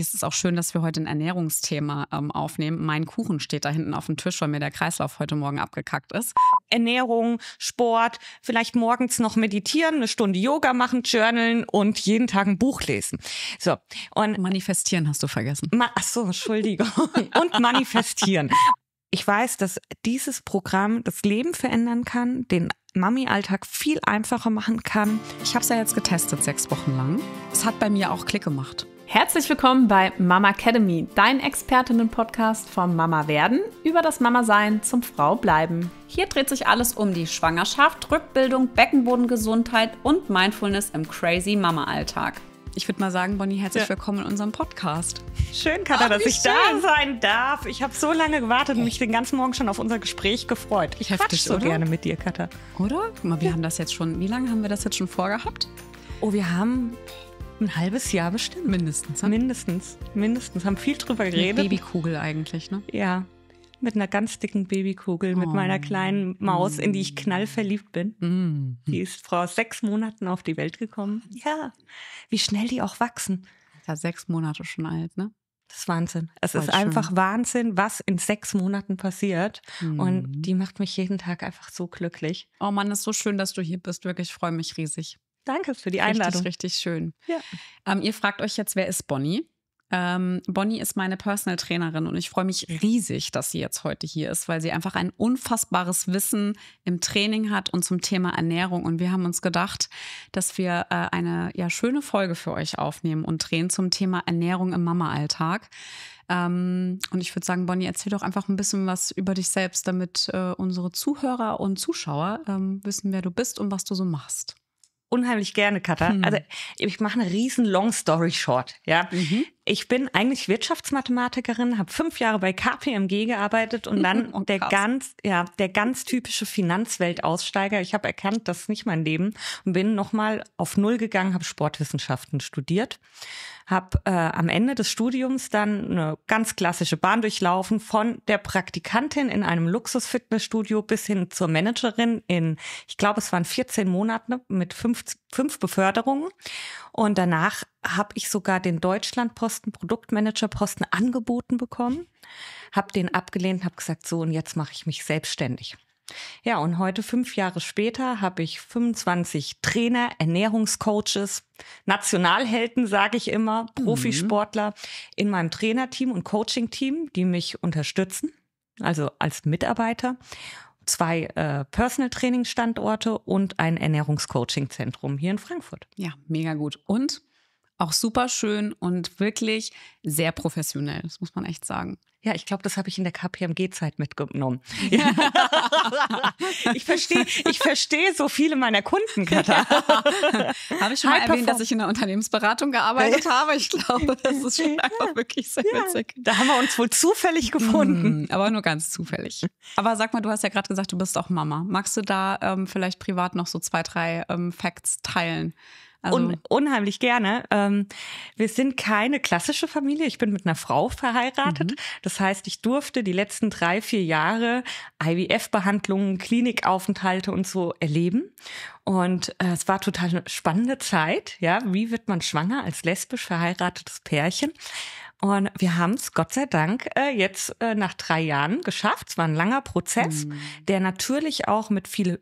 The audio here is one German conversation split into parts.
Es ist auch schön, dass wir heute ein Ernährungsthema ähm, aufnehmen. Mein Kuchen steht da hinten auf dem Tisch, weil mir der Kreislauf heute Morgen abgekackt ist. Ernährung, Sport, vielleicht morgens noch meditieren, eine Stunde Yoga machen, journalen und jeden Tag ein Buch lesen. So. Und manifestieren hast du vergessen. Ma Ach so, Entschuldigung. und manifestieren. Ich weiß, dass dieses Programm das Leben verändern kann, den Mami-Alltag viel einfacher machen kann. Ich habe es ja jetzt getestet, sechs Wochen lang. Es hat bei mir auch Klick gemacht. Herzlich willkommen bei Mama Academy, dein Expertinnen-Podcast vom Mama werden über das Mama sein zum Frau bleiben. Hier dreht sich alles um die Schwangerschaft, Rückbildung, Beckenbodengesundheit und Mindfulness im Crazy Mama Alltag. Ich würde mal sagen, Bonnie, herzlich ja. willkommen in unserem Podcast. Schön, Katha, dass ich schön. da sein darf. Ich habe so lange gewartet und mich den ganzen Morgen schon auf unser Gespräch gefreut. Ich Heftig, so oder? gerne mit dir, Katha. Oder? Guck mal, wir ja. haben das jetzt schon, wie lange haben wir das jetzt schon vorgehabt? Oh, wir haben ein halbes Jahr bestimmt. Mindestens. Ne? Mindestens. Mindestens. Haben viel drüber geredet. Eine Babykugel eigentlich, ne? Ja. Mit einer ganz dicken Babykugel, oh. mit meiner kleinen Maus, in die ich knallverliebt bin. Mm. Die ist vor sechs Monaten auf die Welt gekommen. Ja. Wie schnell die auch wachsen. Ja, sechs Monate schon alt, ne? Das ist Wahnsinn. Es Voll ist schön. einfach Wahnsinn, was in sechs Monaten passiert. Mhm. Und die macht mich jeden Tag einfach so glücklich. Oh Mann, ist so schön, dass du hier bist. Wirklich, ich freue mich riesig. Danke für die Einladung. Richtig, richtig schön. Ja. Ähm, ihr fragt euch jetzt, wer ist Bonnie? Ähm, Bonnie ist meine Personal Trainerin und ich freue mich riesig, dass sie jetzt heute hier ist, weil sie einfach ein unfassbares Wissen im Training hat und zum Thema Ernährung. Und wir haben uns gedacht, dass wir äh, eine ja, schöne Folge für euch aufnehmen und drehen zum Thema Ernährung im Mama-Alltag. Ähm, und ich würde sagen, Bonnie, erzähl doch einfach ein bisschen was über dich selbst, damit äh, unsere Zuhörer und Zuschauer ähm, wissen, wer du bist und was du so machst unheimlich gerne, Katha. Hm. Also ich mache eine riesen Long Story Short. Ja, mhm. ich bin eigentlich Wirtschaftsmathematikerin, habe fünf Jahre bei KPMG gearbeitet und dann oh, der ganz, ja, der ganz typische Finanzweltaussteiger. Ich habe erkannt, das ist nicht mein Leben und bin nochmal auf Null gegangen, habe Sportwissenschaften studiert habe äh, am Ende des Studiums dann eine ganz klassische Bahn durchlaufen, von der Praktikantin in einem Luxus-Fitnessstudio bis hin zur Managerin in, ich glaube, es waren 14 Monate mit fünf, fünf Beförderungen. Und danach habe ich sogar den Deutschlandposten, Produktmanagerposten angeboten bekommen, habe den abgelehnt, habe gesagt, so und jetzt mache ich mich selbstständig. Ja, und heute, fünf Jahre später, habe ich 25 Trainer, Ernährungscoaches, Nationalhelden, sage ich immer, Profisportler mhm. in meinem Trainerteam und Coaching-Team, die mich unterstützen, also als Mitarbeiter, zwei äh, Personal-Training-Standorte und ein Ernährungscoaching-Zentrum hier in Frankfurt. Ja, mega gut. Und auch super schön und wirklich sehr professionell, das muss man echt sagen. Ja, ich glaube, das habe ich in der KPMG-Zeit mitgenommen. Ja. ich verstehe ich versteh so viele meiner Kunden, Katha. Ja. Habe ich schon mal erwähnt, dass ich in der Unternehmensberatung gearbeitet habe? Ich glaube, das ist schon einfach wirklich sehr witzig. Da haben wir uns wohl zufällig mm, gefunden. Mhm, aber nur ganz zufällig. Aber sag mal, du hast ja gerade gesagt, du bist auch Mama. Magst du da ähm, vielleicht privat noch so zwei, drei ähm, Facts teilen? Also Un unheimlich gerne. Ähm, wir sind keine klassische Familie. Ich bin mit einer Frau verheiratet. Mhm. Das heißt, ich durfte die letzten drei, vier Jahre IVF-Behandlungen, Klinikaufenthalte und so erleben. Und äh, es war total eine spannende Zeit. Ja, wie wird man schwanger als lesbisch verheiratetes Pärchen? Und wir haben es, Gott sei Dank, äh, jetzt äh, nach drei Jahren geschafft. Es war ein langer Prozess, mhm. der natürlich auch mit viel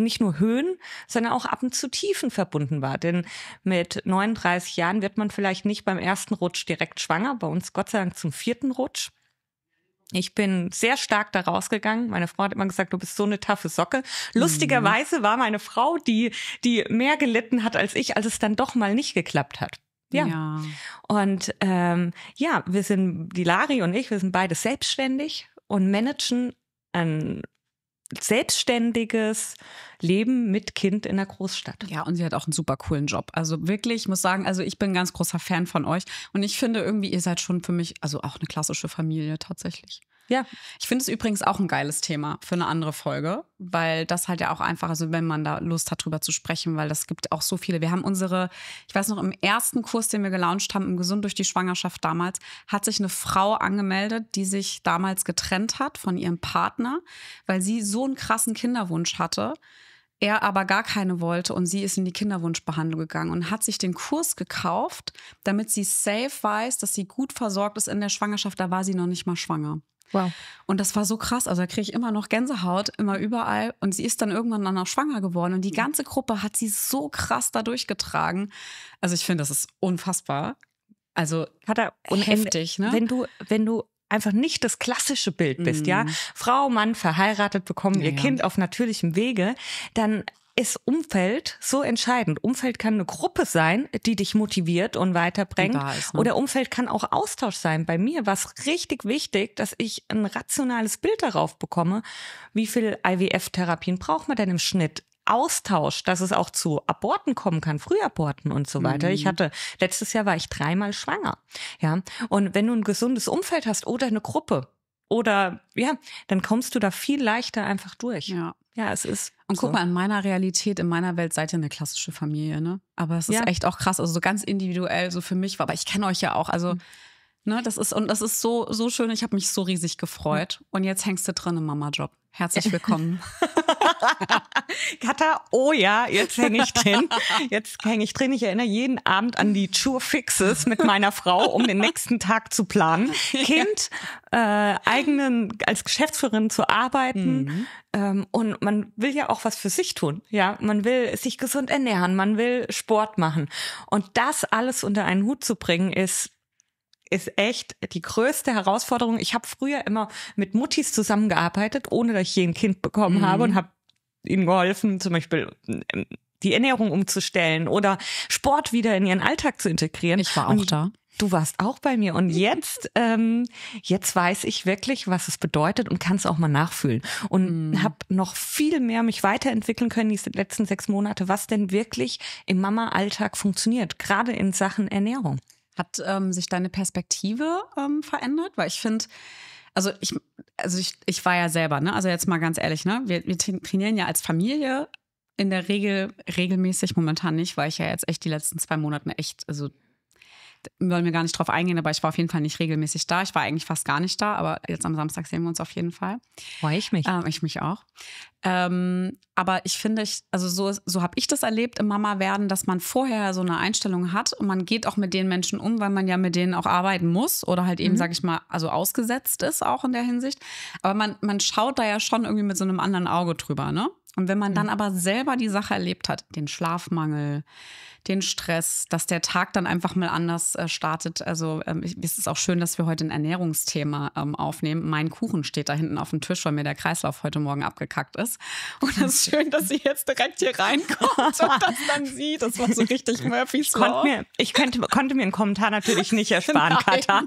nicht nur Höhen, sondern auch ab und zu Tiefen verbunden war. Denn mit 39 Jahren wird man vielleicht nicht beim ersten Rutsch direkt schwanger, bei uns Gott sei Dank zum vierten Rutsch. Ich bin sehr stark da rausgegangen. Meine Frau hat immer gesagt, du bist so eine taffe Socke. Lustigerweise mhm. war meine Frau die, die mehr gelitten hat als ich, als es dann doch mal nicht geklappt hat. Ja. ja. Und ähm, ja, wir sind, die Lari und ich, wir sind beide selbstständig und managen ein selbstständiges Leben mit Kind in der Großstadt. Ja, und sie hat auch einen super coolen Job. Also wirklich, ich muss sagen, also ich bin ein ganz großer Fan von euch und ich finde irgendwie, ihr seid schon für mich also auch eine klassische Familie tatsächlich. Ja, ich finde es übrigens auch ein geiles Thema für eine andere Folge, weil das halt ja auch einfach, also wenn man da Lust hat, drüber zu sprechen, weil das gibt auch so viele. Wir haben unsere, ich weiß noch, im ersten Kurs, den wir gelauncht haben, im Gesund durch die Schwangerschaft damals, hat sich eine Frau angemeldet, die sich damals getrennt hat von ihrem Partner, weil sie so einen krassen Kinderwunsch hatte er aber gar keine wollte und sie ist in die Kinderwunschbehandlung gegangen und hat sich den Kurs gekauft, damit sie safe weiß, dass sie gut versorgt ist in der Schwangerschaft. Da war sie noch nicht mal schwanger. Wow. Und das war so krass. Also da kriege ich immer noch Gänsehaut, immer überall. Und sie ist dann irgendwann danach schwanger geworden. Und die mhm. ganze Gruppe hat sie so krass da durchgetragen. Also ich finde, das ist unfassbar. Also hat er heftig, ne? Wenn du, wenn du einfach nicht das klassische Bild bist, mm. ja, mhm. Frau, Mann verheiratet, bekommen ja, ihr Kind auf natürlichem Wege, dann ist Umfeld so entscheidend. Umfeld kann eine Gruppe sein, die dich motiviert und weiterbringt. Ist, ne? Oder Umfeld kann auch Austausch sein. Bei mir war es richtig wichtig, dass ich ein rationales Bild darauf bekomme, wie viel IWF-Therapien braucht man denn im Schnitt? Austausch, dass es auch zu Aborten kommen kann, Frühaborten und so weiter. Mhm. Ich hatte, letztes Jahr war ich dreimal schwanger. Ja. Und wenn du ein gesundes Umfeld hast oder eine Gruppe, oder ja, dann kommst du da viel leichter einfach durch. Ja, ja, es ist. Und guck mal, in meiner Realität, in meiner Welt seid ihr eine klassische Familie, ne? Aber es ist ja. echt auch krass, also so ganz individuell, so für mich war, aber ich kenne euch ja auch, also. Mhm. Ne, das ist und das ist so so schön. Ich habe mich so riesig gefreut mhm. und jetzt hängst du drin im Mama Job. Herzlich willkommen. Kata, oh ja, jetzt hänge ich drin. Jetzt hänge ich drin. Ich erinnere jeden Abend an die Tour Fixes mit meiner Frau, um den nächsten Tag zu planen. Kind, äh, eigenen, als Geschäftsführerin zu arbeiten. Mhm. Ähm, und man will ja auch was für sich tun. Ja, man will sich gesund ernähren, man will Sport machen. Und das alles unter einen Hut zu bringen, ist ist echt die größte Herausforderung. Ich habe früher immer mit Muttis zusammengearbeitet, ohne dass ich je ein Kind bekommen mhm. habe und habe ihnen geholfen, zum Beispiel ähm, die Ernährung umzustellen oder Sport wieder in ihren Alltag zu integrieren. Ich war auch und da. Du warst auch bei mir und jetzt, ähm, jetzt weiß ich wirklich, was es bedeutet und kann es auch mal nachfühlen und mm. habe noch viel mehr mich weiterentwickeln können die letzten sechs Monate, was denn wirklich im Mama-Alltag funktioniert, gerade in Sachen Ernährung. Hat ähm, sich deine Perspektive ähm, verändert? Weil ich finde, also ich, also ich, ich war ja selber, ne? Also jetzt mal ganz ehrlich, ne? Wir, wir trainieren ja als Familie in der Regel regelmäßig momentan nicht, weil ich ja jetzt echt die letzten zwei Monate echt, also wollen wir gar nicht drauf eingehen, aber ich war auf jeden Fall nicht regelmäßig da. Ich war eigentlich fast gar nicht da, aber jetzt am Samstag sehen wir uns auf jeden Fall. War ich mich. Ähm, ich mich auch. Ähm, aber ich finde, ich, also so, so habe ich das erlebt im Mama werden, dass man vorher so eine Einstellung hat und man geht auch mit den Menschen um, weil man ja mit denen auch arbeiten muss oder halt eben, mhm. sage ich mal, also ausgesetzt ist auch in der Hinsicht. Aber man, man schaut da ja schon irgendwie mit so einem anderen Auge drüber, ne? Und wenn man dann mhm. aber selber die Sache erlebt hat, den Schlafmangel, den Stress, dass der Tag dann einfach mal anders äh, startet. Also ähm, ich, es ist auch schön, dass wir heute ein Ernährungsthema ähm, aufnehmen. Mein Kuchen steht da hinten auf dem Tisch, weil mir der Kreislauf heute Morgen abgekackt ist. Und es ist schön, dass sie jetzt direkt hier reinkommt und das dann sieht. Das war so richtig Murphys Law. Konnt mir, ich könnte, konnte mir einen Kommentar natürlich nicht ersparen, Nein.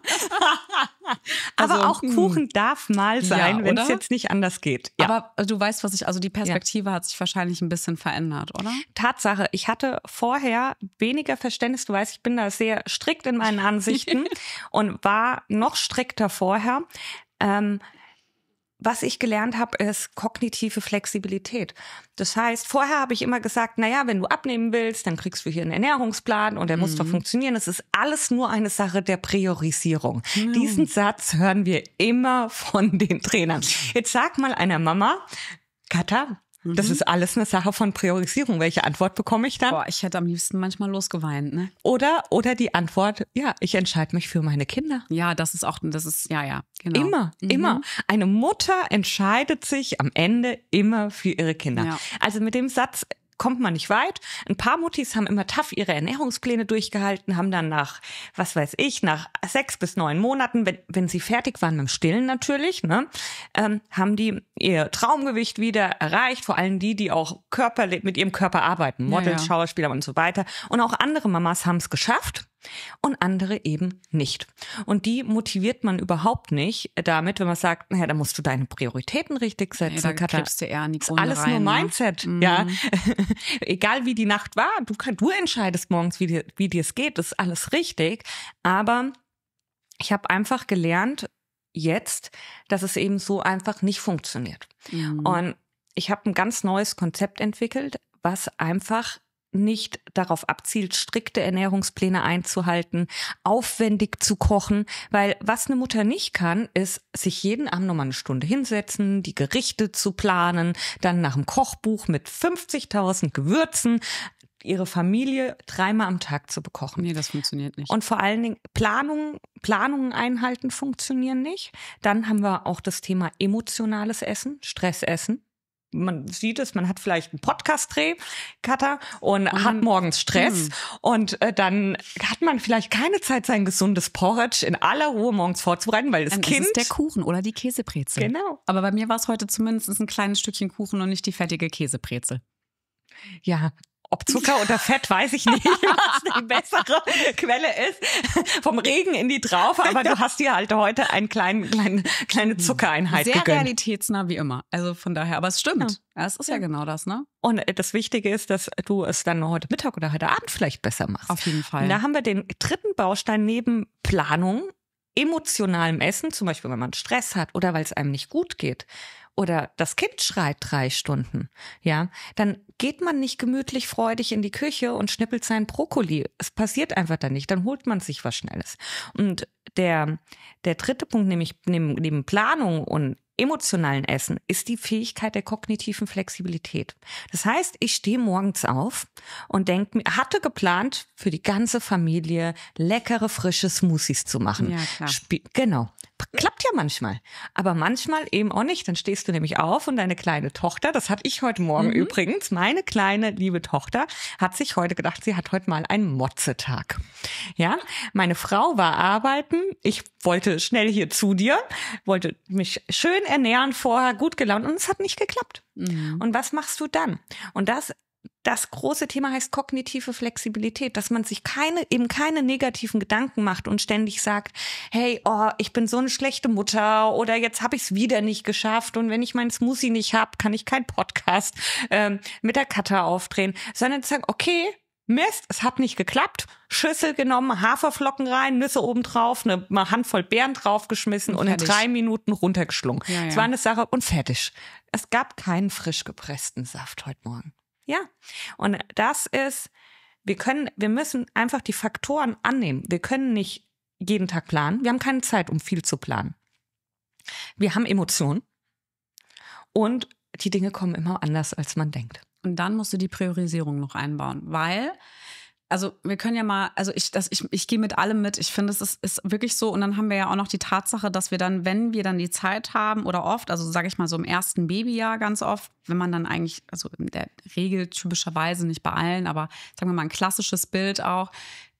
also, aber auch hm. Kuchen darf mal sein, ja, wenn es jetzt nicht anders geht. Ja. Aber äh, du weißt, was ich, also die Perspektive ja. hat sich wahrscheinlich ein bisschen verändert, oder? Tatsache, ich hatte vorher weniger Verständnis, du weißt, ich bin da sehr strikt in meinen Ansichten und war noch strikter vorher. Ähm, was ich gelernt habe, ist kognitive Flexibilität. Das heißt, vorher habe ich immer gesagt, na ja, wenn du abnehmen willst, dann kriegst du hier einen Ernährungsplan und der mhm. muss doch mhm. funktionieren. Es ist alles nur eine Sache der Priorisierung. Mhm. Diesen Satz hören wir immer von den Trainern. Jetzt sag mal einer Mama, Katha, das mhm. ist alles eine Sache von Priorisierung. Welche Antwort bekomme ich dann? Boah, ich hätte am liebsten manchmal losgeweint, ne? Oder, oder die Antwort, ja, ich entscheide mich für meine Kinder. Ja, das ist auch, das ist, ja, ja, genau. Immer, mhm. immer. Eine Mutter entscheidet sich am Ende immer für ihre Kinder. Ja. Also mit dem Satz, kommt man nicht weit. Ein paar Muttis haben immer tough ihre Ernährungspläne durchgehalten, haben dann nach, was weiß ich, nach sechs bis neun Monaten, wenn, wenn sie fertig waren mit dem Stillen natürlich, ne, ähm, haben die ihr Traumgewicht wieder erreicht. Vor allem die, die auch körperlich mit ihrem Körper arbeiten, Models, ja, ja. Schauspieler und so weiter. Und auch andere Mamas haben es geschafft und andere eben nicht. Und die motiviert man überhaupt nicht damit, wenn man sagt, naja, da musst du deine Prioritäten richtig setzen. Nee, da kriegst du eher an die Alles rein, nur ne? Mindset, ne? ja. Egal wie die Nacht war, du, kann, du entscheidest morgens, wie dir, wie dir es geht, das ist alles richtig. Aber ich habe einfach gelernt, jetzt, dass es eben so einfach nicht funktioniert. Mhm. Und ich habe ein ganz neues Konzept entwickelt, was einfach nicht darauf abzielt, strikte Ernährungspläne einzuhalten, aufwendig zu kochen, weil was eine Mutter nicht kann, ist sich jeden Abend nochmal eine Stunde hinsetzen, die Gerichte zu planen, dann nach dem Kochbuch mit 50.000 Gewürzen ihre Familie dreimal am Tag zu bekochen. Nee, das funktioniert nicht. Und vor allen Dingen Planungen, Planungen einhalten funktionieren nicht. Dann haben wir auch das Thema emotionales Essen, Stressessen man sieht es, man hat vielleicht einen Podcast-Dreh, Cutter, und, und mhm. hat morgens Stress. Mh. Und äh, dann hat man vielleicht keine Zeit, sein gesundes Porridge in aller Ruhe morgens vorzubereiten, weil das ähm, dann Kind... Ist der Kuchen oder die Käsebrezel. Genau. Aber bei mir war es heute zumindest ein kleines Stückchen Kuchen und nicht die fertige Käsebrezel. Ja, ob Zucker oder Fett, weiß ich nicht, was die bessere Quelle ist. Vom Regen in die Traufe, aber du hast dir halt heute eine kleinen, kleinen kleine Zuckereinheit Sehr gegönnt. realitätsnah wie immer. Also von daher, aber es stimmt. Ja. Es ist ja. ja genau das, ne? Und das Wichtige ist, dass du es dann heute Mittag oder heute Abend vielleicht besser machst. Auf jeden Fall. Und da haben wir den dritten Baustein neben Planung emotionalem Essen, zum Beispiel wenn man Stress hat oder weil es einem nicht gut geht, oder das Kind schreit drei Stunden, ja, dann geht man nicht gemütlich freudig in die Küche und schnippelt seinen Brokkoli. Es passiert einfach dann nicht. Dann holt man sich was Schnelles. Und der, der dritte Punkt, nämlich neben, neben Planung und emotionalen Essen ist die Fähigkeit der kognitiven Flexibilität. Das heißt, ich stehe morgens auf und denke mir, hatte geplant, für die ganze Familie leckere, frische Smoothies zu machen. Ja, klar. Sp genau. Klappt ja manchmal. Aber manchmal eben auch nicht. Dann stehst du nämlich auf und deine kleine Tochter, das hatte ich heute Morgen mhm. übrigens, meine kleine liebe Tochter hat sich heute gedacht, sie hat heute mal einen Motzetag. Ja, meine Frau war arbeiten. Ich wollte schnell hier zu dir, wollte mich schön ernähren vorher, gut gelaunt und es hat nicht geklappt. Mhm. Und was machst du dann? Und das das große Thema heißt kognitive Flexibilität, dass man sich keine, eben keine negativen Gedanken macht und ständig sagt, hey, oh, ich bin so eine schlechte Mutter oder jetzt habe ich es wieder nicht geschafft und wenn ich mein Smoothie nicht habe, kann ich keinen Podcast ähm, mit der Cutter aufdrehen, sondern zu sagen, okay, Mist, es hat nicht geklappt. Schüssel genommen, Haferflocken rein, Nüsse oben drauf, eine Handvoll Beeren draufgeschmissen und, und in drei Minuten runtergeschlungen. Es ja, ja. war eine Sache und fertig. Es gab keinen frisch gepressten Saft heute Morgen. Ja. Und das ist, wir können, wir müssen einfach die Faktoren annehmen. Wir können nicht jeden Tag planen. Wir haben keine Zeit, um viel zu planen. Wir haben Emotionen und die Dinge kommen immer anders, als man denkt. Und dann musst du die Priorisierung noch einbauen, weil also wir können ja mal, also ich, das, ich, ich gehe mit allem mit. Ich finde, es ist, ist wirklich so. Und dann haben wir ja auch noch die Tatsache, dass wir dann, wenn wir dann die Zeit haben oder oft, also sage ich mal so im ersten Babyjahr ganz oft, wenn man dann eigentlich, also in der Regel typischerweise nicht bei allen, aber sagen wir mal ein klassisches Bild auch,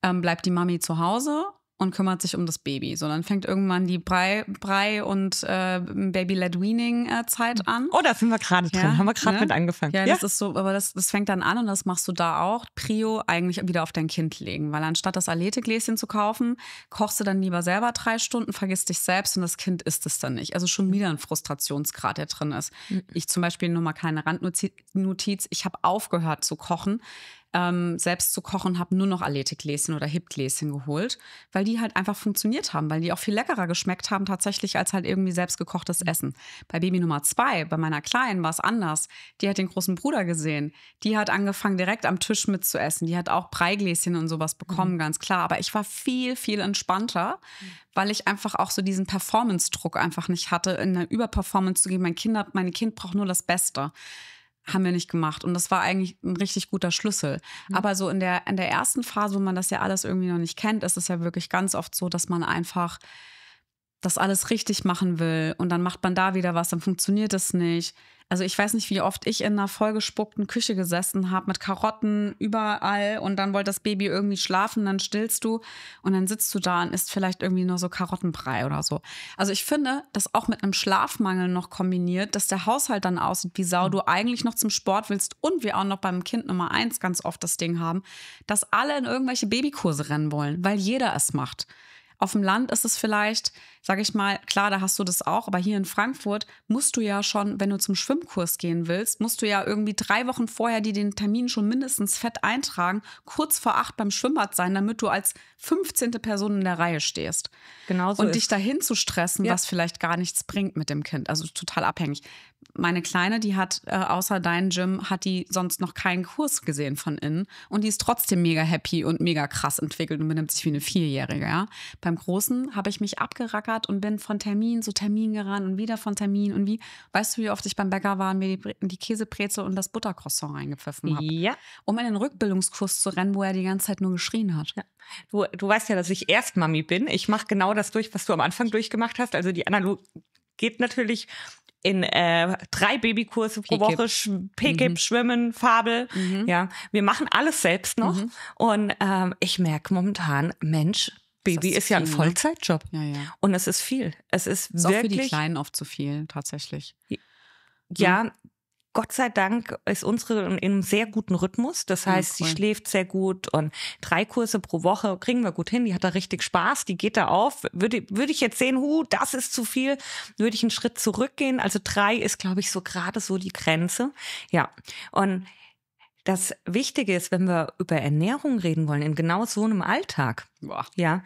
ähm, bleibt die Mami zu Hause und kümmert sich um das Baby. So, dann fängt irgendwann die Brei, Brei und äh, Baby-Led-Weaning-Zeit äh, an. Oh, da sind wir gerade drin. Ja, Haben wir gerade ne? mit angefangen. Ja, ja, das ist so, aber das, das fängt dann an und das machst du da auch. Prio eigentlich wieder auf dein Kind legen, weil anstatt das Alete-Gläschen zu kaufen, kochst du dann lieber selber drei Stunden, vergisst dich selbst und das Kind isst es dann nicht. Also schon wieder ein Frustrationsgrad, der drin ist. Mhm. Ich zum Beispiel nur mal keine Randnotiz. Ich habe aufgehört zu kochen ähm, selbst zu kochen, habe nur noch Alete-Gläschen oder Hip-Gläschen geholt, weil die halt einfach funktioniert haben, weil die auch viel leckerer geschmeckt haben tatsächlich als halt irgendwie selbst gekochtes mhm. Essen. Bei Baby Nummer zwei, bei meiner Kleinen war es anders. Die hat den großen Bruder gesehen. Die hat angefangen direkt am Tisch mitzuessen. Die hat auch Breigläschen und sowas bekommen, mhm. ganz klar. Aber ich war viel, viel entspannter, mhm. weil ich einfach auch so diesen Performance-Druck einfach nicht hatte, in eine Überperformance zu gehen. Mein, Kind, mein Kind braucht nur das Beste haben wir nicht gemacht. Und das war eigentlich ein richtig guter Schlüssel. Mhm. Aber so in der, in der ersten Phase, wo man das ja alles irgendwie noch nicht kennt, ist es ja wirklich ganz oft so, dass man einfach das alles richtig machen will und dann macht man da wieder was, dann funktioniert das nicht. Also ich weiß nicht, wie oft ich in einer vollgespuckten Küche gesessen habe mit Karotten überall und dann wollte das Baby irgendwie schlafen, dann stillst du und dann sitzt du da und isst vielleicht irgendwie nur so Karottenbrei oder so. Also ich finde, dass auch mit einem Schlafmangel noch kombiniert, dass der Haushalt dann aussieht wie Sau, mhm. du eigentlich noch zum Sport willst und wir auch noch beim Kind Nummer eins ganz oft das Ding haben, dass alle in irgendwelche Babykurse rennen wollen, weil jeder es macht. Auf dem Land ist es vielleicht sage ich mal, klar, da hast du das auch, aber hier in Frankfurt musst du ja schon, wenn du zum Schwimmkurs gehen willst, musst du ja irgendwie drei Wochen vorher dir den Termin schon mindestens fett eintragen, kurz vor acht beim Schwimmbad sein, damit du als 15. Person in der Reihe stehst. Genau so Und dich dahin zu stressen, ja. was vielleicht gar nichts bringt mit dem Kind. Also total abhängig. Meine Kleine, die hat äh, außer deinem Gym, hat die sonst noch keinen Kurs gesehen von innen und die ist trotzdem mega happy und mega krass entwickelt und benimmt sich wie eine Vierjährige. Ja? Beim Großen habe ich mich abgerackert gemeckert und bin von Termin zu Termin gerannt und wieder von Termin und wie, weißt du, wie oft ich beim Bäcker war und mir die, die Käsebrezel und das Buttercroissant reingepfiffen habe? Ja. Um in den Rückbildungskurs zu rennen, wo er die ganze Zeit nur geschrien hat. Ja. Du, du weißt ja, dass ich erst Mami bin. Ich mache genau das durch, was du am Anfang durchgemacht hast. Also die Analogie geht natürlich in äh, drei Babykurse pro Woche, Sch mhm. Schwimmen, Fabel. Mhm. Ja, wir machen alles selbst noch. Mhm. Und ähm, ich merke momentan, Mensch, Baby ist, ist ja viel, ein ne? Vollzeitjob. Ja, ja. Und es ist viel. Es ist, ist wirklich, auch für die Kleinen oft zu viel, tatsächlich. Mhm. Ja, mhm. Gott sei Dank ist unsere in einem sehr guten Rhythmus. Das mhm, heißt, ja, cool. sie schläft sehr gut und drei Kurse pro Woche kriegen wir gut hin. Die hat da richtig Spaß, die geht da auf. Würde, würde ich jetzt sehen, hu, das ist zu viel, würde ich einen Schritt zurückgehen. Also drei ist, glaube ich, so gerade so die Grenze. Ja. Und das Wichtige ist, wenn wir über Ernährung reden wollen, in genau so einem Alltag, Boah. ja,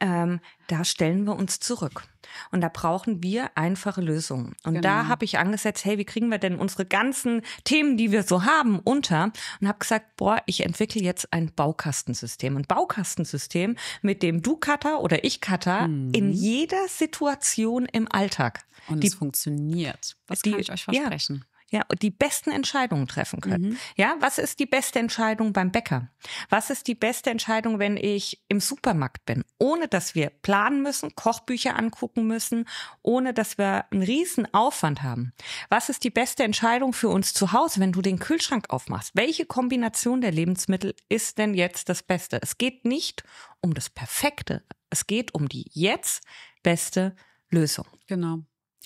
ähm, da stellen wir uns zurück. Und da brauchen wir einfache Lösungen. Und genau. da habe ich angesetzt, hey, wie kriegen wir denn unsere ganzen Themen, die wir so haben, unter? Und habe gesagt, boah, ich entwickle jetzt ein Baukastensystem. Ein Baukastensystem, mit dem du Cutter oder ich Cutter mhm. in jeder Situation im Alltag. Und die, es funktioniert. Das die, kann ich euch versprechen. Ja, ja, die besten Entscheidungen treffen können. Mhm. Ja, was ist die beste Entscheidung beim Bäcker? Was ist die beste Entscheidung, wenn ich im Supermarkt bin? Ohne dass wir planen müssen, Kochbücher angucken müssen, ohne dass wir einen riesen Aufwand haben. Was ist die beste Entscheidung für uns zu Hause, wenn du den Kühlschrank aufmachst? Welche Kombination der Lebensmittel ist denn jetzt das Beste? Es geht nicht um das Perfekte. Es geht um die jetzt beste Lösung. Genau.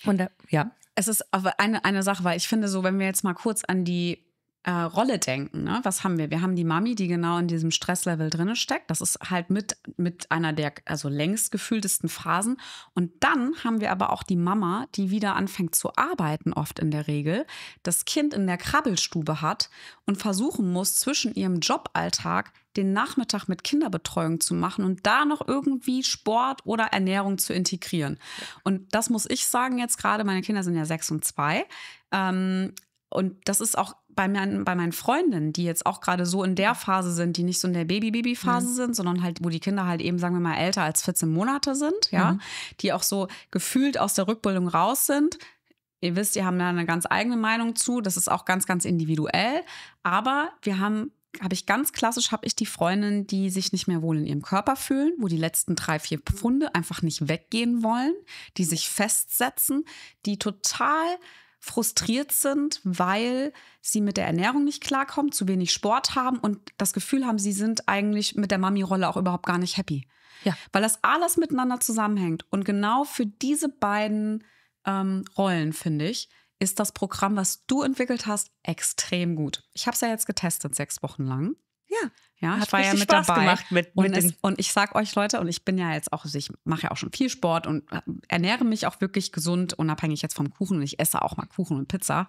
Und äh, ja es ist eine, eine Sache, weil ich finde so, wenn wir jetzt mal kurz an die äh, Rolle denken. Ne? Was haben wir? Wir haben die Mami, die genau in diesem Stresslevel drin steckt. Das ist halt mit, mit einer der also längst gefühltesten Phasen. Und dann haben wir aber auch die Mama, die wieder anfängt zu arbeiten, oft in der Regel, das Kind in der Krabbelstube hat und versuchen muss, zwischen ihrem Joballtag den Nachmittag mit Kinderbetreuung zu machen und da noch irgendwie Sport oder Ernährung zu integrieren. Und das muss ich sagen jetzt gerade, meine Kinder sind ja sechs und zwei. Ähm, und das ist auch bei, mein, bei meinen Freundinnen, die jetzt auch gerade so in der Phase sind, die nicht so in der Baby-Baby-Phase mhm. sind, sondern halt, wo die Kinder halt eben, sagen wir mal, älter als 14 Monate sind, ja, mhm. die auch so gefühlt aus der Rückbildung raus sind. Ihr wisst, die haben da eine ganz eigene Meinung zu. Das ist auch ganz, ganz individuell. Aber wir haben habe ich ganz klassisch, habe ich die Freundinnen, die sich nicht mehr wohl in ihrem Körper fühlen, wo die letzten drei, vier Pfunde einfach nicht weggehen wollen, die sich festsetzen, die total frustriert sind, weil sie mit der Ernährung nicht klarkommen, zu wenig Sport haben und das Gefühl haben, sie sind eigentlich mit der Mami-Rolle auch überhaupt gar nicht happy. Ja. Weil das alles miteinander zusammenhängt. Und genau für diese beiden ähm, Rollen, finde ich, ist das Programm, was du entwickelt hast, extrem gut. Ich habe es ja jetzt getestet, sechs Wochen lang. Ja. Ja, hat war ja mit Spaß dabei. gemacht mit, und, es, und, ich sag euch Leute, und ich bin ja jetzt auch, also ich mache ja auch schon viel Sport und äh, ernähre mich auch wirklich gesund, unabhängig jetzt vom Kuchen und ich esse auch mal Kuchen und Pizza.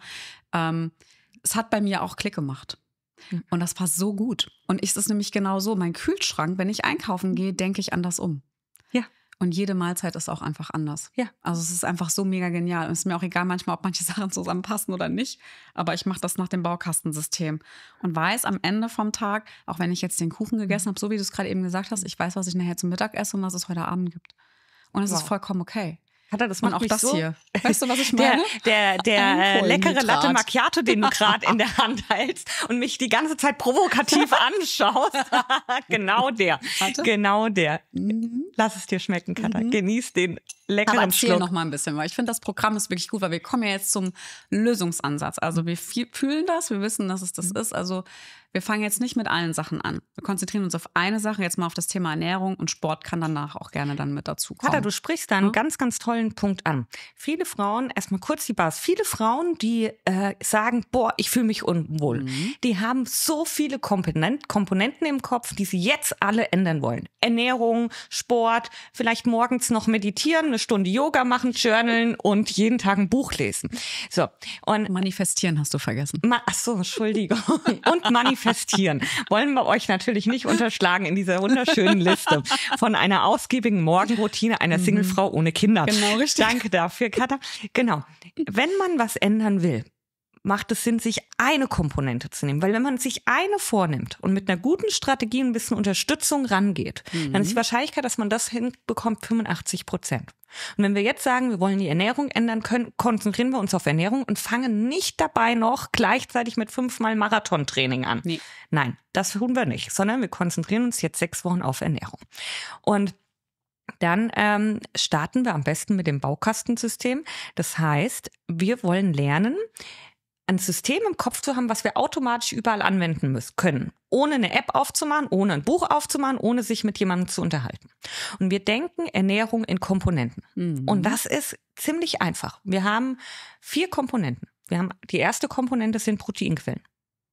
Ähm, es hat bei mir auch Klick gemacht. Mhm. Und das war so gut. Und ich, es ist nämlich genau so, mein Kühlschrank, wenn ich einkaufen gehe, denke ich anders um. Ja. Und jede Mahlzeit ist auch einfach anders. Ja. Also es ist einfach so mega genial. Und es ist mir auch egal manchmal, ob manche Sachen zusammenpassen oder nicht. Aber ich mache das nach dem Baukastensystem und weiß am Ende vom Tag, auch wenn ich jetzt den Kuchen mhm. gegessen habe, so wie du es gerade eben gesagt hast, ich weiß, was ich nachher zum Mittag esse und was es heute Abend gibt. Und es wow. ist vollkommen okay. Hat er das Macht auch das so? hier? Weißt du, was ich meine? Der, der, der äh, leckere Latte Macchiato, den du gerade in der Hand hältst und mich die ganze Zeit provokativ anschaust. genau der. Warte. Genau der. Mhm. Lass es dir schmecken, Katha. Mhm. Genieß den leckeren Aber erzähl Schluck. noch mal ein bisschen, weil ich finde, das Programm ist wirklich gut, weil wir kommen ja jetzt zum Lösungsansatz. Also wir fühlen das, wir wissen, dass es das mhm. ist. Also wir fangen jetzt nicht mit allen Sachen an. Wir konzentrieren uns auf eine Sache, jetzt mal auf das Thema Ernährung und Sport kann danach auch gerne dann mit dazu kommen. Vater, du sprichst da einen ja? Ne? ganz, ganz tollen Punkt an. Viele Frauen, erstmal kurz die Bars, viele Frauen, die äh, sagen, boah, ich fühle mich unwohl, mhm. die haben so viele Komponent Komponenten im Kopf, die sie jetzt alle ändern wollen. Ernährung, Sport, vielleicht morgens noch meditieren, eine Stunde Yoga machen, journalen und jeden Tag ein Buch lesen. So. Und manifestieren hast du vergessen. Ma ach so, Entschuldigung. Und manifestieren manifestieren wollen wir euch natürlich nicht unterschlagen in dieser wunderschönen Liste von einer ausgiebigen Morgenroutine einer mhm. Singlefrau ohne Kinder. Genau, richtig. Danke dafür, Katha. Genau. Wenn man was ändern will, macht es Sinn, sich eine Komponente zu nehmen. Weil wenn man sich eine vornimmt und mit einer guten Strategie ein bisschen Unterstützung rangeht, mhm. dann ist die mhm. Wahrscheinlichkeit, dass man das hinbekommt, 85 Prozent. Und wenn wir jetzt sagen, wir wollen die Ernährung ändern können, konzentrieren wir uns auf Ernährung und fangen nicht dabei noch gleichzeitig mit fünfmal Marathontraining an. Nee. Nein, das tun wir nicht, sondern wir konzentrieren uns jetzt sechs Wochen auf Ernährung. Und dann ähm, starten wir am besten mit dem Baukastensystem. Das heißt, wir wollen lernen, ein System im Kopf zu haben, was wir automatisch überall anwenden müssen können, ohne eine App aufzumachen, ohne ein Buch aufzumachen, ohne sich mit jemandem zu unterhalten. Und wir denken Ernährung in Komponenten. Mhm. Und das ist ziemlich einfach. Wir haben vier Komponenten. Wir haben die erste Komponente sind Proteinquellen.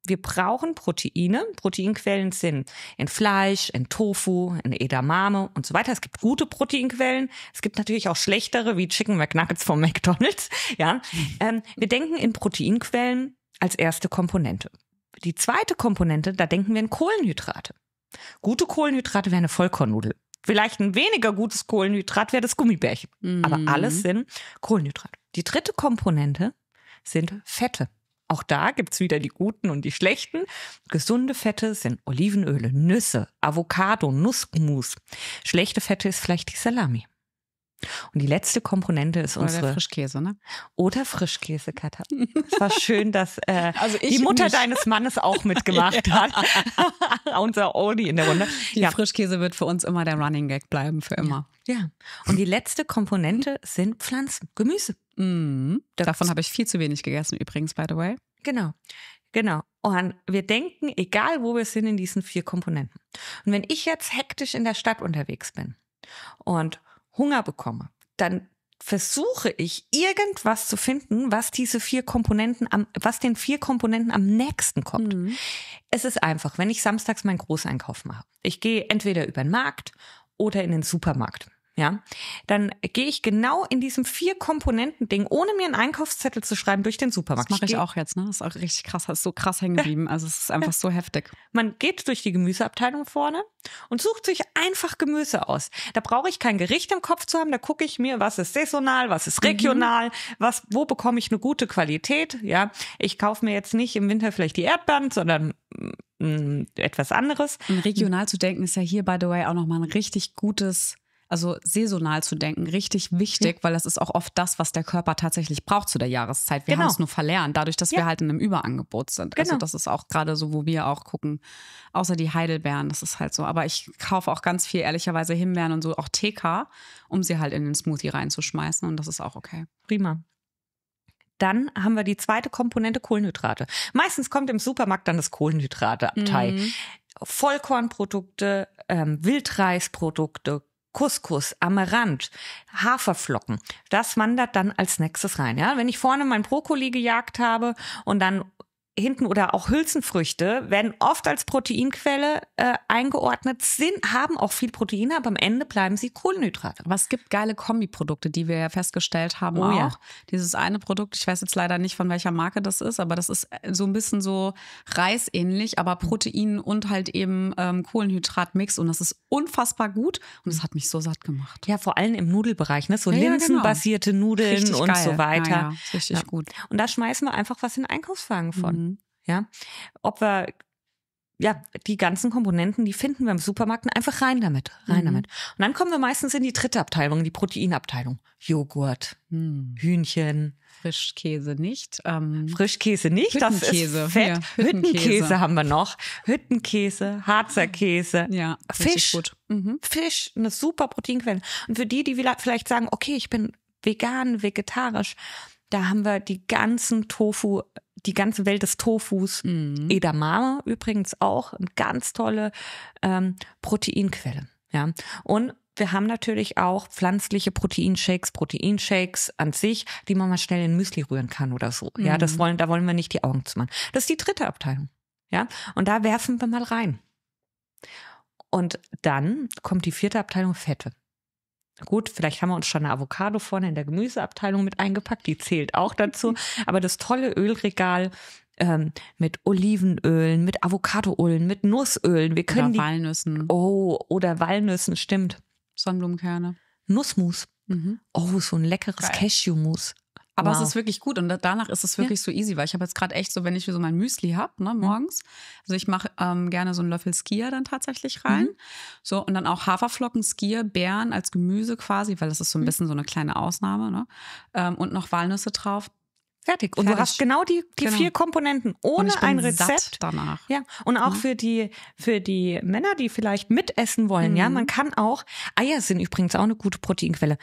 Wir brauchen Proteine. Proteinquellen sind in Fleisch, in Tofu, in Edamame und so weiter. Es gibt gute Proteinquellen. Es gibt natürlich auch schlechtere wie Chicken McNuggets von McDonald's. Ja, ähm, wir denken in Proteinquellen als erste Komponente. Die zweite Komponente, da denken wir in Kohlenhydrate. Gute Kohlenhydrate wäre eine Vollkornnudel. Vielleicht ein weniger gutes Kohlenhydrat wäre das Gummibärchen. Mhm. Aber alles sind Kohlenhydrate. Die dritte Komponente sind Fette. Auch da gibt's wieder die guten und die schlechten. Gesunde Fette sind Olivenöle, Nüsse, Avocado, Nussmus. Schlechte Fette ist vielleicht die Salami. Und die letzte Komponente ist Oder unsere. Oder Frischkäse, ne? Oder Frischkäse, Katha. Es war schön, dass äh, also die Mutter nicht. deines Mannes auch mitgemacht hat. Unser Oldie in der Runde. Die ja. Frischkäse wird für uns immer der Running Gag bleiben, für immer. Ja. ja. Und die letzte Komponente sind Pflanzen, Gemüse. Mhm. Davon habe ich viel zu wenig gegessen, übrigens, by the way. Genau. Genau. Und wir denken, egal wo wir sind, in diesen vier Komponenten. Und wenn ich jetzt hektisch in der Stadt unterwegs bin und Hunger bekomme, dann versuche ich irgendwas zu finden, was diese vier Komponenten am, was den vier Komponenten am nächsten kommt. Mhm. Es ist einfach, wenn ich samstags meinen Großeinkauf mache. Ich gehe entweder über den Markt oder in den Supermarkt ja, dann gehe ich genau in diesem Vier-Komponenten-Ding, ohne mir einen Einkaufszettel zu schreiben, durch den Supermarkt. Das mache ich, ich auch jetzt, ne? Das ist auch richtig krass, das ist so krass hängen geblieben. Also es ist einfach so heftig. Man geht durch die Gemüseabteilung vorne und sucht sich einfach Gemüse aus. Da brauche ich kein Gericht im Kopf zu haben, da gucke ich mir, was ist saisonal, was ist mhm. regional, mhm. was, wo bekomme ich eine gute Qualität, ja. Ich kaufe mir jetzt nicht im Winter vielleicht die Erdbeeren, sondern mh, mm, mm, etwas anderes. Und regional zu denken ist ja hier, by the way, auch nochmal ein richtig gutes also saisonal zu denken, richtig wichtig, ja. weil das ist auch oft das, was der Körper tatsächlich braucht zu der Jahreszeit. Wir genau. haben es nur verlernt, dadurch, dass ja. wir halt in einem Überangebot sind. Also genau. Also das ist auch gerade so, wo wir auch gucken, außer die Heidelbeeren, das ist halt so. Aber ich kaufe auch ganz viel, ehrlicherweise Himbeeren und so, auch TK, um sie halt in den Smoothie reinzuschmeißen und das ist auch okay. Prima. Dann haben wir die zweite Komponente Kohlenhydrate. Meistens kommt im Supermarkt dann das Kohlenhydrateabteil. Mhm. Vollkornprodukte, ähm, Wildreisprodukte, Couscous, Amaranth, Haferflocken. Das wandert dann als nächstes rein. Ja? Wenn ich vorne mein Brokkoli gejagt habe und dann hinten oder auch Hülsenfrüchte werden oft als Proteinquelle äh, eingeordnet, sind, haben auch viel Proteine, aber am Ende bleiben sie Kohlenhydrate. Aber es gibt geile Kombiprodukte, die wir ja festgestellt haben oh, auch. Ja. Dieses eine Produkt, ich weiß jetzt leider nicht, von welcher Marke das ist, aber das ist äh, so ein bisschen so reisähnlich, aber Protein und halt eben ähm, Kohlenhydratmix und das ist unfassbar gut und das hat mich so satt gemacht. Ja, vor allem im Nudelbereich, ne? So ja, linsenbasierte ja, genau. Nudeln richtig und geil. so weiter. richtig gut. Und da schmeißen wir einfach was in den Einkaufswagen von. Mhm. Ja, ob wir ja, die ganzen Komponenten, die finden wir im Supermarkt einfach rein damit, rein mhm. damit. Und dann kommen wir meistens in die dritte Abteilung, die Proteinabteilung. Joghurt, mhm. Hühnchen. Frischkäse nicht. Ähm, Frischkäse nicht, Hüttenkäse. das ist fett. Ja, Hüttenkäse. Hüttenkäse. haben wir noch. Hüttenkäse, Harzerkäse. Ja, Fisch. Mhm. Fisch, eine super Proteinquelle. Und für die, die vielleicht sagen, okay, ich bin vegan, vegetarisch, da haben wir die ganzen Tofu die ganze Welt des Tofus. Mhm. Edamame übrigens auch, eine ganz tolle ähm, Proteinquelle. Ja. Und wir haben natürlich auch pflanzliche Proteinshakes, Proteinshakes an sich, die man mal schnell in Müsli rühren kann oder so. Ja, das mhm. wollen, da wollen wir nicht die Augen zu machen. Das ist die dritte Abteilung. Ja, und da werfen wir mal rein. Und dann kommt die vierte Abteilung Fette. Gut, vielleicht haben wir uns schon eine Avocado vorne in der Gemüseabteilung mit eingepackt, die zählt auch dazu. Aber das tolle Ölregal ähm, mit Olivenölen, mit Avocadoölen, mit Nussölen. Wir können oder die, Walnüssen. Oh, oder Walnüssen, stimmt. Sonnenblumenkerne. Nussmus. Mhm. Oh, so ein leckeres Cashewmus. Aber wow. es ist wirklich gut und danach ist es wirklich ja. so easy, weil ich habe jetzt gerade echt so, wenn ich so mein Müsli habe, ne, mhm. morgens, also ich mache ähm, gerne so einen Löffel Skier dann tatsächlich mhm. rein. Mhm. So, und dann auch Haferflocken, Skier, Beeren als Gemüse quasi, weil das ist so ein mhm. bisschen so eine kleine Ausnahme, ne? Ähm, und noch Walnüsse drauf. Fertig. Und Fertig. du hast genau die, die genau. vier Komponenten ohne ein Rezept danach. Ja. Und auch ja. für die für die Männer, die vielleicht mitessen wollen. Mhm. Ja, man kann auch Eier sind übrigens auch eine gute Proteinquelle.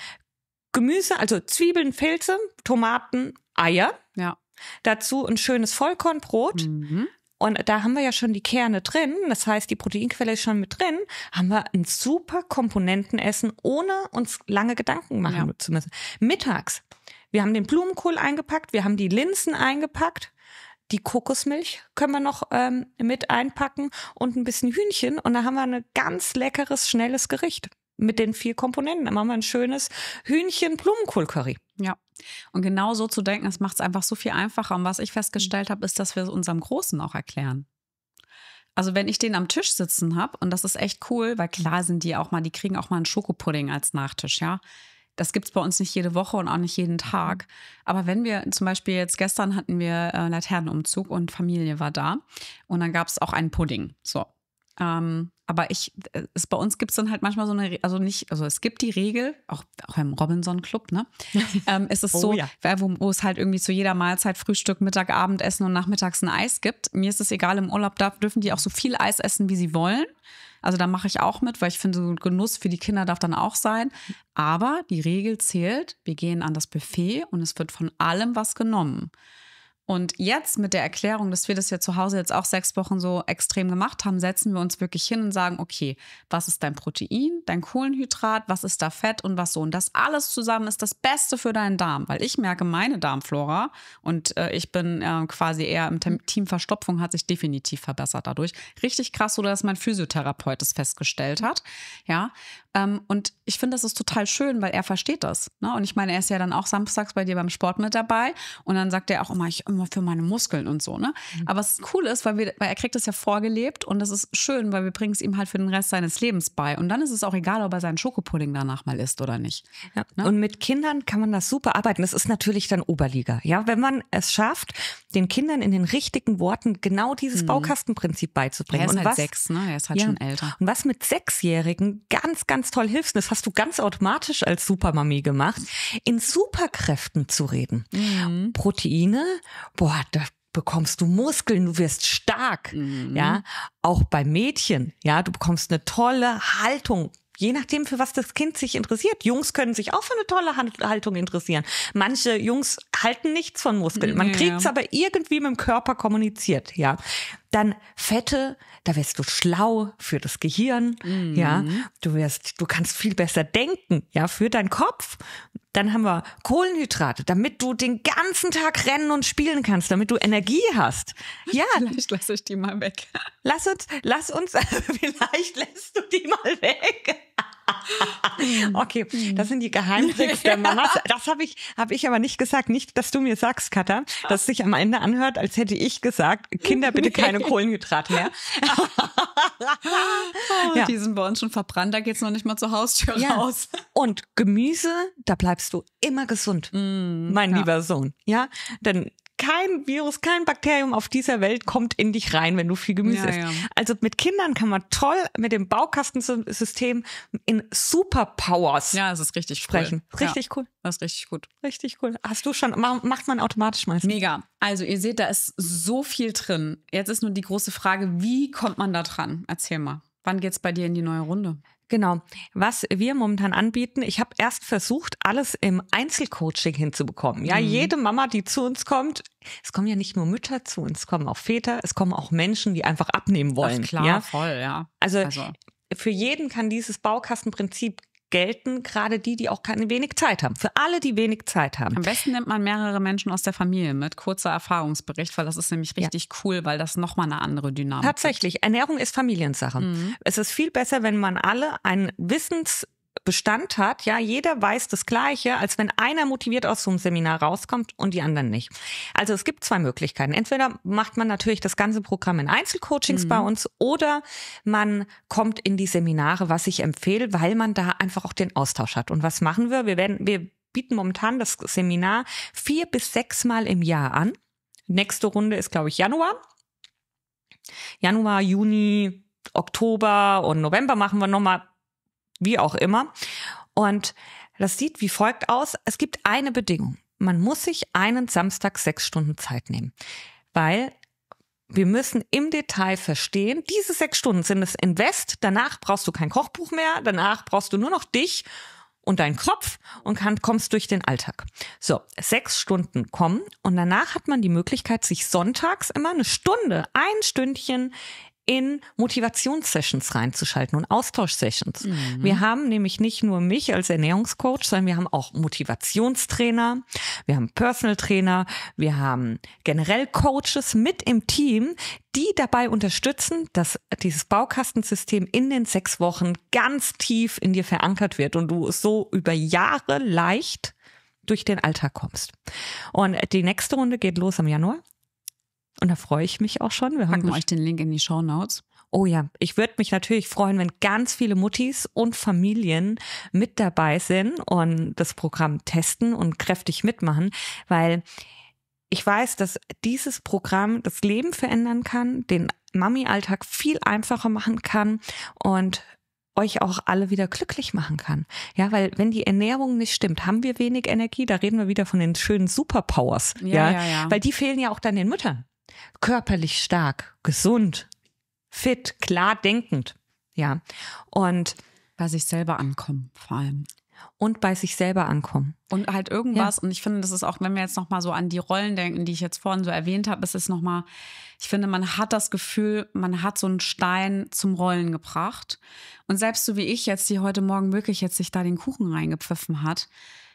Gemüse, also Zwiebeln, Pilze, Tomaten, Eier. Ja. Dazu ein schönes Vollkornbrot. Mhm. Und da haben wir ja schon die Kerne drin, das heißt, die Proteinquelle ist schon mit drin, haben wir ein super Komponentenessen, ohne uns lange Gedanken machen ja. zu müssen. Mittags, wir haben den Blumenkohl eingepackt, wir haben die Linsen eingepackt, die Kokosmilch können wir noch ähm, mit einpacken und ein bisschen Hühnchen und da haben wir ein ganz leckeres, schnelles Gericht mit den vier Komponenten. Dann machen wir ein schönes Hühnchen-Blumenkohl-Curry. Ja. Und genau so zu denken, das macht es einfach so viel einfacher. Und was ich festgestellt habe, ist, dass wir es unserem Großen auch erklären. Also wenn ich den am Tisch sitzen habe, und das ist echt cool, weil klar sind die auch mal, die kriegen auch mal einen Schokopudding als Nachtisch, ja. Das gibt es bei uns nicht jede Woche und auch nicht jeden Tag. Aber wenn wir zum Beispiel jetzt gestern hatten wir äh, Laternenumzug und Familie war da und dann gab es auch einen Pudding. So. Ähm, aber ich, äh, es, bei uns gibt es dann halt manchmal so eine, also nicht, also es gibt die Regel, auch, auch im Robinson-Club, ne? ähm, es ist oh, so, ja. wo, wo, es halt irgendwie zu jeder Mahlzeit Frühstück, Mittag, Abendessen und nachmittags ein Eis gibt. Mir ist es egal, im Urlaub darf, dürfen die auch so viel Eis essen, wie sie wollen. Also da mache ich auch mit, weil ich finde, so ein Genuss für die Kinder darf dann auch sein. Aber die Regel zählt, wir gehen an das Buffet und es wird von allem was genommen. Und jetzt mit der Erklärung, dass wir das ja zu Hause jetzt auch sechs Wochen so extrem gemacht haben, setzen wir uns wirklich hin und sagen, okay, was ist dein Protein, dein Kohlenhydrat, was ist da Fett und was so. Und das alles zusammen ist das Beste für deinen Darm, weil ich merke, meine Darmflora und äh, ich bin äh, quasi eher im Team Verstopfung hat sich definitiv verbessert dadurch. Richtig krass, so dass mein Physiotherapeut es festgestellt hat. Ja, ähm, und ich finde, das ist total schön, weil er versteht das. Ne? Und ich meine, er ist ja dann auch samstags bei dir beim Sport mit dabei und dann sagt er auch immer, ich immer für meine Muskeln und so, ne? Mhm. Aber was cool ist, weil, wir, weil er kriegt das ja vorgelebt und das ist schön, weil wir bringen es ihm halt für den Rest seines Lebens bei. Und dann ist es auch egal, ob er seinen Schokopudding danach mal isst oder nicht. Ja. Ne? Und mit Kindern kann man das super arbeiten. Das ist natürlich dann Oberliga. Ja, wenn man es schafft, den Kindern in den richtigen Worten genau dieses mhm. Baukastenprinzip beizubringen. Er ist und halt was, sechs, ne? Er ist halt ja. schon älter. Und was mit Sechsjährigen ganz, ganz toll hilft, das hast du ganz automatisch als Supermami gemacht, in Superkräften zu reden. Mhm. Proteine, boah, da bekommst du Muskeln, du wirst stark, mhm. ja. Auch bei Mädchen, ja, du bekommst eine tolle Haltung. Je nachdem, für was das Kind sich interessiert. Jungs können sich auch für eine tolle Haltung interessieren. Manche Jungs halten nichts von Muskeln. Man ja. kriegt's aber irgendwie mit dem Körper kommuniziert, ja. Dann Fette, da wirst du schlau für das Gehirn, mhm. ja. Du wirst, du kannst viel besser denken, ja, für deinen Kopf, dann haben wir Kohlenhydrate, damit du den ganzen Tag rennen und spielen kannst, damit du Energie hast. Ja. Vielleicht lasse ich die mal weg. Lass uns, lass uns, vielleicht lässt du die mal weg. okay, hm. das sind die Geheimtricks der Mamas. Das habe ich, hab ich aber nicht gesagt. Nicht, dass du mir sagst, Katha, dass es sich am Ende anhört, als hätte ich gesagt, Kinder bitte keine Kohlenhydrate mehr. oh, ja. Die sind bei uns schon verbrannt, da geht's noch nicht mal zur Haustür ja. raus. Und Gemüse, da bleibst du immer gesund, mm, mein ja. lieber Sohn. Ja, denn kein Virus, kein Bakterium auf dieser Welt kommt in dich rein, wenn du viel Gemüse ja, isst. Ja. Also mit Kindern kann man toll mit dem Baukastensystem in Superpowers. Ja, das ist richtig sprechen. Cool. Richtig ja, cool. Das ist richtig gut. Richtig cool. Hast du schon macht man automatisch meistens. Mega. Also ihr seht, da ist so viel drin. Jetzt ist nur die große Frage, wie kommt man da dran? Erzähl mal. Wann geht's bei dir in die neue Runde? Genau. Was wir momentan anbieten, ich habe erst versucht, alles im Einzelcoaching hinzubekommen. Ja, mhm. jede Mama, die zu uns kommt, es kommen ja nicht nur Mütter zu uns, es kommen auch Väter, es kommen auch Menschen, die einfach abnehmen wollen. Ach, klar, ja? voll, ja. also, also für jeden kann dieses Baukastenprinzip gelten gerade die, die auch keine wenig Zeit haben. Für alle, die wenig Zeit haben. Am besten nimmt man mehrere Menschen aus der Familie mit. Kurzer Erfahrungsbericht, weil das ist nämlich richtig ja. cool, weil das nochmal eine andere Dynamik Tatsächlich, gibt. Ernährung ist Familiensache. Mhm. Es ist viel besser, wenn man alle ein Wissens Bestand hat, ja, jeder weiß das Gleiche, als wenn einer motiviert aus so einem Seminar rauskommt und die anderen nicht. Also es gibt zwei Möglichkeiten. Entweder macht man natürlich das ganze Programm in Einzelcoachings mhm. bei uns oder man kommt in die Seminare, was ich empfehle, weil man da einfach auch den Austausch hat. Und was machen wir? Wir werden, wir bieten momentan das Seminar vier bis sechs Mal im Jahr an. Nächste Runde ist, glaube ich, Januar. Januar, Juni, Oktober und November machen wir nochmal wie auch immer. Und das sieht wie folgt aus. Es gibt eine Bedingung. Man muss sich einen Samstag sechs Stunden Zeit nehmen, weil wir müssen im Detail verstehen, diese sechs Stunden sind das Invest, danach brauchst du kein Kochbuch mehr, danach brauchst du nur noch dich und deinen Kopf und kann, kommst durch den Alltag. So, sechs Stunden kommen und danach hat man die Möglichkeit, sich sonntags immer eine Stunde, ein Stündchen in Motivationssessions reinzuschalten und Austauschsessions. Mhm. Wir haben nämlich nicht nur mich als Ernährungscoach, sondern wir haben auch Motivationstrainer, wir haben Personal Trainer, wir haben generell Coaches mit im Team, die dabei unterstützen, dass dieses Baukastensystem in den sechs Wochen ganz tief in dir verankert wird und du so über Jahre leicht durch den Alltag kommst. Und die nächste Runde geht los im Januar. Und da freue ich mich auch schon. Wir Packen euch den Link in die Show Notes. Oh ja, ich würde mich natürlich freuen, wenn ganz viele Muttis und Familien mit dabei sind und das Programm testen und kräftig mitmachen, weil ich weiß, dass dieses Programm das Leben verändern kann, den Mami-Alltag viel einfacher machen kann und euch auch alle wieder glücklich machen kann. Ja, weil wenn die Ernährung nicht stimmt, haben wir wenig Energie. Da reden wir wieder von den schönen Superpowers. ja, ja, ja. weil die fehlen ja auch dann den Müttern körperlich stark, gesund, fit, klar denkend. Ja. Und bei sich selber ankommen, vor allem. Und bei sich selber ankommen. Und halt irgendwas, ja. und ich finde, das ist auch, wenn wir jetzt nochmal so an die Rollen denken, die ich jetzt vorhin so erwähnt habe, es ist nochmal, ich finde, man hat das Gefühl, man hat so einen Stein zum Rollen gebracht. Und selbst so wie ich jetzt, die heute Morgen wirklich jetzt sich da den Kuchen reingepfiffen hat,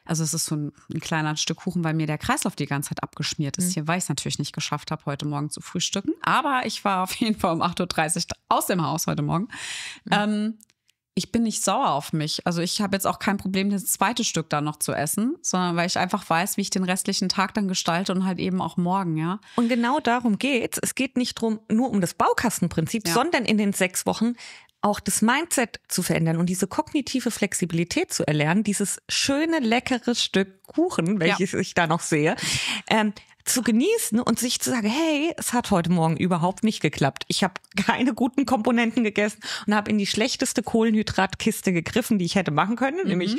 also es ist so ein, ein kleiner Stück Kuchen, weil mir der Kreislauf die ganze Zeit abgeschmiert ist mhm. hier, weil ich es natürlich nicht geschafft habe, heute Morgen zu frühstücken. Aber ich war auf jeden Fall um 8.30 Uhr aus dem Haus heute Morgen. Mhm. Ähm, ich bin nicht sauer auf mich. Also ich habe jetzt auch kein Problem, das zweite Stück da noch zu essen, sondern weil ich einfach weiß, wie ich den restlichen Tag dann gestalte und halt eben auch morgen, ja. Und genau darum geht's. Es geht nicht drum, nur um das Baukastenprinzip, ja. sondern in den sechs Wochen, auch das Mindset zu verändern und diese kognitive Flexibilität zu erlernen, dieses schöne, leckere Stück Kuchen, welches ja. ich da noch sehe, ähm, zu genießen und sich zu sagen, hey, es hat heute Morgen überhaupt nicht geklappt. Ich habe keine guten Komponenten gegessen und habe in die schlechteste Kohlenhydratkiste gegriffen, die ich hätte machen können, mhm. nämlich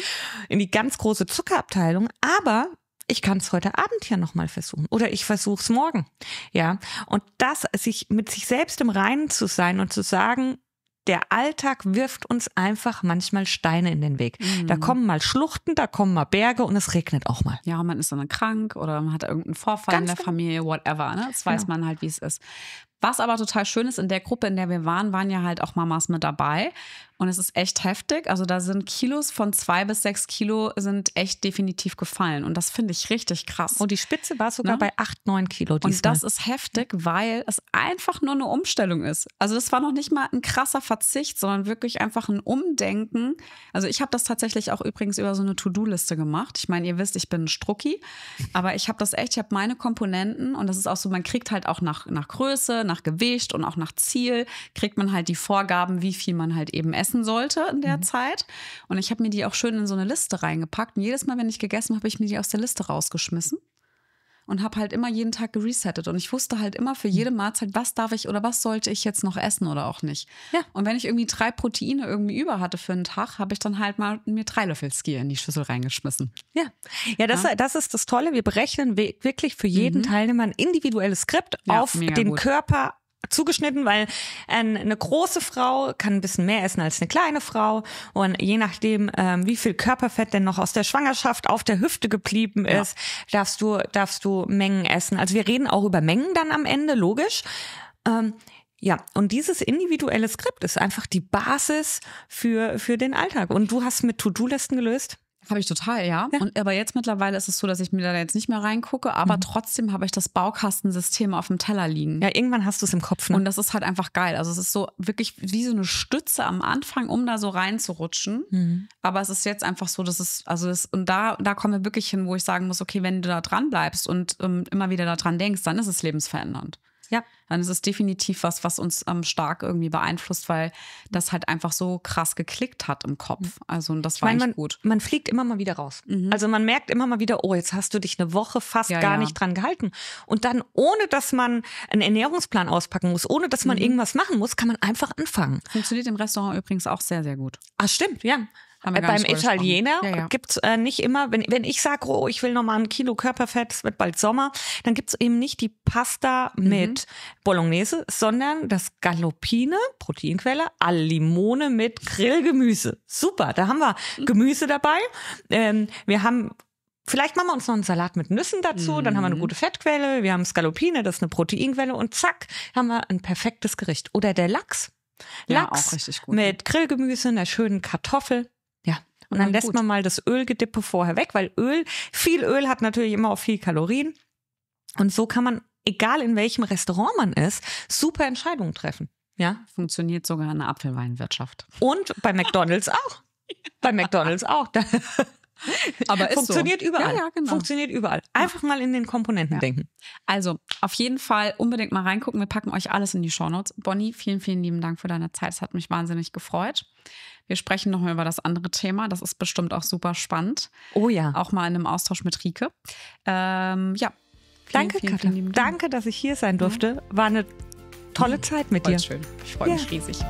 in die ganz große Zuckerabteilung. Aber ich kann es heute Abend ja nochmal versuchen oder ich versuche es morgen. Ja, und das, sich mit sich selbst im Reinen zu sein und zu sagen, der Alltag wirft uns einfach manchmal Steine in den Weg. Mhm. Da kommen mal Schluchten, da kommen mal Berge und es regnet auch mal. Ja, man ist dann krank oder man hat irgendeinen Vorfall Ganz in der genau. Familie, whatever. Ne? Das weiß genau. man halt, wie es ist. Was aber total schön ist, in der Gruppe, in der wir waren, waren ja halt auch Mamas mit dabei. Und es ist echt heftig. Also da sind Kilos von zwei bis sechs Kilo sind echt definitiv gefallen. Und das finde ich richtig krass. Und oh, die Spitze war sogar ne? bei acht, neun Kilo. Diesmal. Und das ist heftig, weil es einfach nur eine Umstellung ist. Also das war noch nicht mal ein krasser Verzicht, sondern wirklich einfach ein Umdenken. Also ich habe das tatsächlich auch übrigens über so eine To-Do-Liste gemacht. Ich meine, ihr wisst, ich bin ein Strucki, aber ich habe das echt, ich habe meine Komponenten und das ist auch so, man kriegt halt auch nach, nach Größe, nach Gewicht und auch nach Ziel, kriegt man halt die Vorgaben, wie viel man halt eben essen essen sollte in der mhm. Zeit. Und ich habe mir die auch schön in so eine Liste reingepackt. Und jedes Mal, wenn ich gegessen habe, habe ich mir die aus der Liste rausgeschmissen und habe halt immer jeden Tag geresettet und ich wusste halt immer für jede mhm. Mahlzeit, was darf ich oder was sollte ich jetzt noch essen oder auch nicht. Ja. Und wenn ich irgendwie drei Proteine irgendwie über hatte für einen Tag, habe ich dann halt mal mir drei Löffel Skier in die Schüssel reingeschmissen. Ja, ja das, ja. das ist das Tolle. Wir berechnen wirklich für jeden mhm. Teilnehmer ein individuelles Skript ja, auf den gut. Körper, zugeschnitten, weil ähm, eine große Frau kann ein bisschen mehr essen als eine kleine Frau und je nachdem, ähm, wie viel Körperfett denn noch aus der Schwangerschaft auf der Hüfte geblieben ist, ja. darfst du darfst du Mengen essen. Also wir reden auch über Mengen dann am Ende, logisch. Ähm, Ja, und dieses individuelle Skript ist einfach die Basis für, für den Alltag. Und du hast mit To-Do-Listen gelöst? Habe ich total, ja. ja. Und, aber jetzt mittlerweile ist es so, dass ich mir da jetzt nicht mehr reingucke, aber mhm. trotzdem habe ich das Baukastensystem auf dem Teller liegen. Ja, irgendwann hast du es im Kopf. Ne? Und das ist halt einfach geil. Also es ist so wirklich wie so eine Stütze am Anfang, um da so reinzurutschen. Mhm. Aber es ist jetzt einfach so, dass es, also es, und da, da kommen wir wirklich hin, wo ich sagen muss, okay, wenn du da dran bleibst und ähm, immer wieder da dran denkst, dann ist es lebensverändernd. Ja. Dann ist es definitiv was, was uns ähm, stark irgendwie beeinflusst, weil das halt einfach so krass geklickt hat im Kopf. Mhm. Also und das ich war nicht gut. Man fliegt immer mal wieder raus. Mhm. Also man merkt immer mal wieder, oh, jetzt hast du dich eine Woche fast ja, gar ja. nicht dran gehalten. Und dann, ohne dass man einen Ernährungsplan auspacken muss, ohne dass man mhm. irgendwas machen muss, kann man einfach anfangen. Funktioniert im Restaurant übrigens auch sehr, sehr gut. Ah, stimmt, ja. Äh, beim Italiener ja, ja. gibt's äh, nicht immer, wenn, wenn ich sage, oh, ich will nochmal ein Kilo Körperfett, es wird bald Sommer, dann gibt's eben nicht die Pasta mhm. mit Bolognese, sondern das Galoppine, Proteinquelle, al Limone mit Grillgemüse. Super, da haben wir mhm. Gemüse dabei. Ähm, wir haben Vielleicht machen wir uns noch einen Salat mit Nüssen dazu, dann haben wir eine mhm. gute Fettquelle, wir haben Scalopine, das ist eine Proteinquelle und zack, haben wir ein perfektes Gericht. Oder der Lachs. Lachs ja, mit ne? Grillgemüse, einer schönen Kartoffel. Und dann ja, mhm, lässt man mal das Ölgedippe vorher weg, weil Öl, viel Öl hat natürlich immer auch viel Kalorien. Und so kann man, egal in welchem Restaurant man ist, super Entscheidungen treffen. Ja, funktioniert sogar in der Apfelweinwirtschaft. Und bei McDonalds auch. Bei McDonalds auch. Aber es funktioniert so. überall. Ja, ja, genau. Funktioniert überall. Einfach mal in den Komponenten ja. denken. Also auf jeden Fall unbedingt mal reingucken. Wir packen euch alles in die Shownotes. Bonnie, vielen, vielen lieben Dank für deine Zeit. Es hat mich wahnsinnig gefreut. Wir sprechen nochmal über das andere Thema. Das ist bestimmt auch super spannend. Oh ja. Auch mal in einem Austausch mit Rike. Ähm, ja. Vielen, Danke, vielen, vielen, Dank. Danke, dass ich hier sein durfte. War eine tolle mhm. Zeit mit Voll dir. Schön. Ich freue ja. mich riesig.